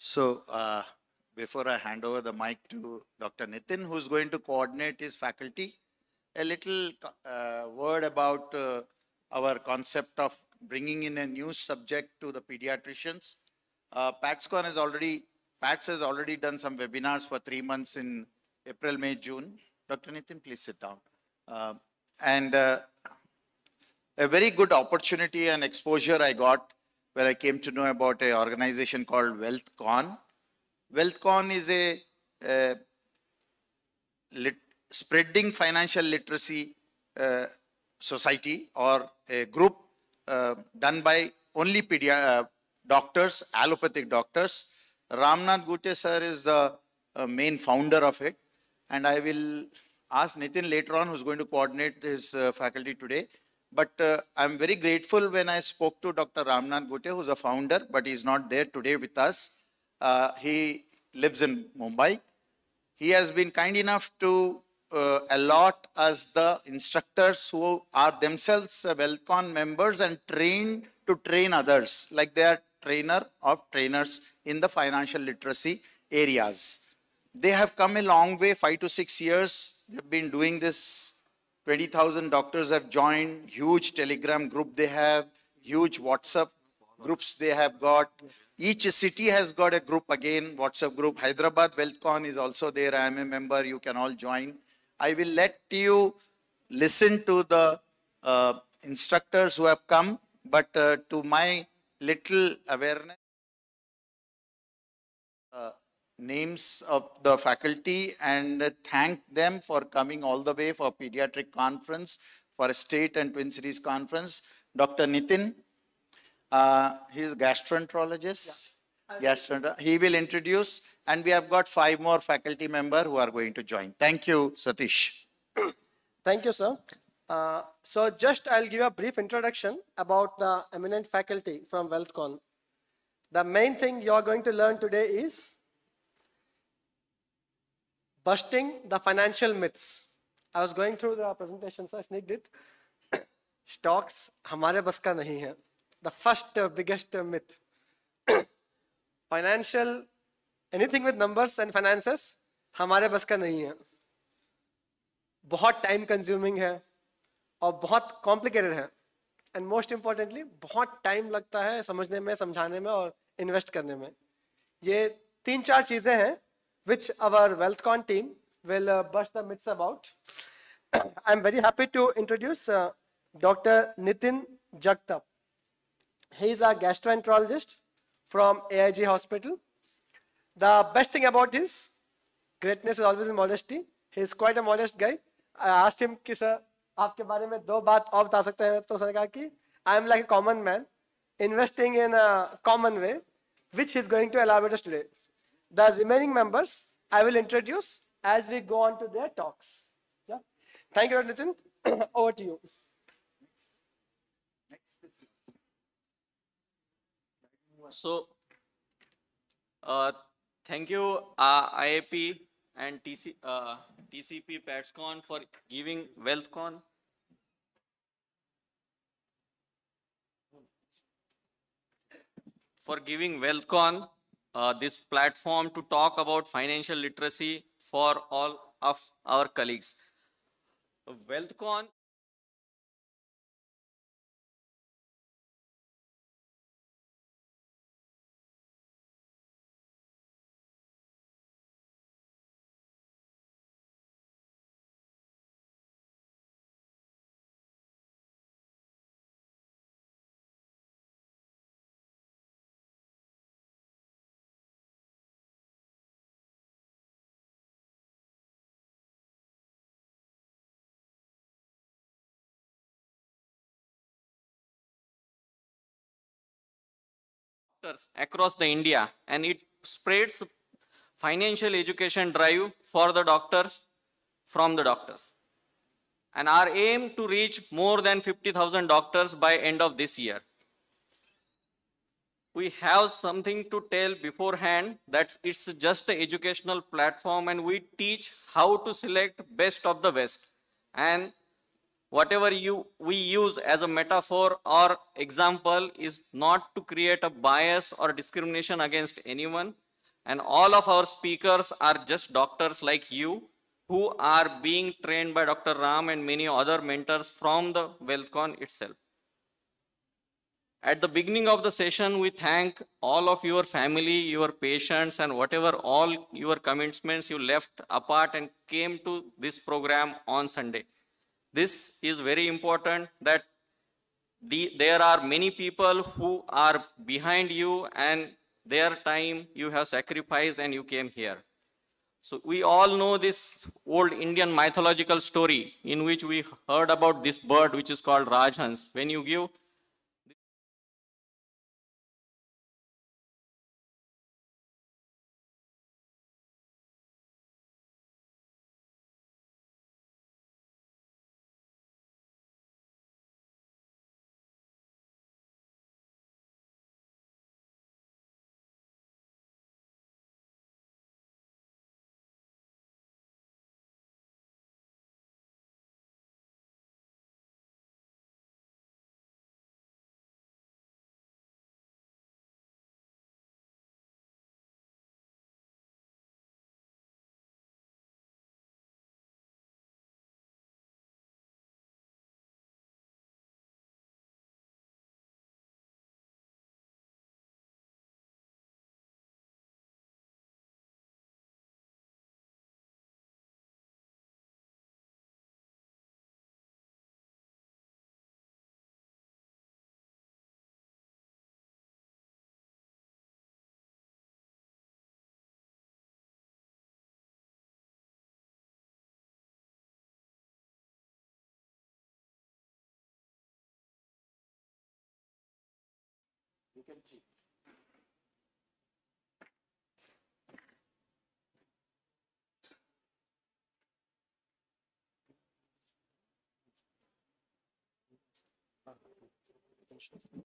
So uh, before I hand over the mic to Dr. Nitin, who's going to coordinate his faculty, a little uh, word about uh, our concept of bringing in a new subject to the pediatricians. Uh, PaxCon has already, PAX has already done some webinars for three months in April, May, June. Dr. Nitin, please sit down. Uh, and uh, a very good opportunity and exposure I got where I came to know about an organization called WealthCon. WealthCon is a lit, spreading financial literacy uh, society or a group uh, done by only pediatric uh, doctors, allopathic doctors. Ramnath Gute sir is the uh, main founder of it. And I will ask Nitin later on, who's going to coordinate his uh, faculty today, but uh, I'm very grateful when I spoke to Dr. Ramnath Gute, who's a founder, but he's not there today with us. Uh, he lives in Mumbai. He has been kind enough to uh, allot us the instructors who are themselves uh, WellCon members and trained to train others, like they are trainer of trainers in the financial literacy areas. They have come a long way, five to six years. They've been doing this 20,000 doctors have joined, huge Telegram group they have, huge WhatsApp groups they have got. Each city has got a group again, WhatsApp group. Hyderabad WealthCon is also there. I am a member. You can all join. I will let you listen to the uh, instructors who have come, but uh, to my little awareness, uh, names of the faculty and thank them for coming all the way for pediatric conference, for state and Twin Cities conference. Dr. Nitin, uh, he is gastroenterologist. Yeah. Gastroenter he will introduce and we have got five more faculty member who are going to join. Thank you, Satish. Thank you, sir. Uh, so just I'll give a brief introduction about the eminent faculty from WealthCon. The main thing you're going to learn today is Busting the financial myths. I was going through the presentation, so I sneaked it. Stocks हमारे बस का नहीं है. The first uh, biggest uh, myth. Financial, anything with numbers and finances हमारे बस का नहीं है. बहुत time consuming है और बहुत complicated है एंड मोस्ट इम्पॉर्टेंटली बहुत टाइम लगता है समझने में समझाने में और इन्वेस्ट करने में ये तीन चार चीज़ें हैं which our WealthCon team will uh, bust the myths about. I'm very happy to introduce uh, Dr. Nitin Jagtap. He is a gastroenterologist from AIG Hospital. The best thing about his greatness is always in modesty. He is quite a modest guy. I asked him कि sir आपके बारे में दो बात और बता सकते हैं तो उसने कहा कि I am like a common man investing in a common way which is today. The remaining members I will introduce as we go on to their talks. Yeah. Thank you, Nitin. Over to you. So, uh, thank you, uh, IAP and TC, uh, TCP PatsCon for giving WealthCon. For giving WealthCon uh, this platform to talk about financial literacy for all of our colleagues. WealthCon doctors across the India and it spreads financial education drive for the doctors from the doctors. And our aim to reach more than 50,000 doctors by end of this year. We have something to tell beforehand that it's just an educational platform and we teach how to select best of the best. And whatever you we use as a metaphor or example is not to create a bias or discrimination against anyone and all of our speakers are just doctors like you who are being trained by Dr. Ram and many other mentors from the WealthCon itself. At the beginning of the session, we thank all of your family, your patients and whatever all your commitments you left apart and came to this program on Sunday. This is very important that the, there are many people who are behind you and their time you have sacrificed and you came here. So we all know this old Indian mythological story in which we heard about this bird which is called Rajhans. When you give Кукерджи. Thank you.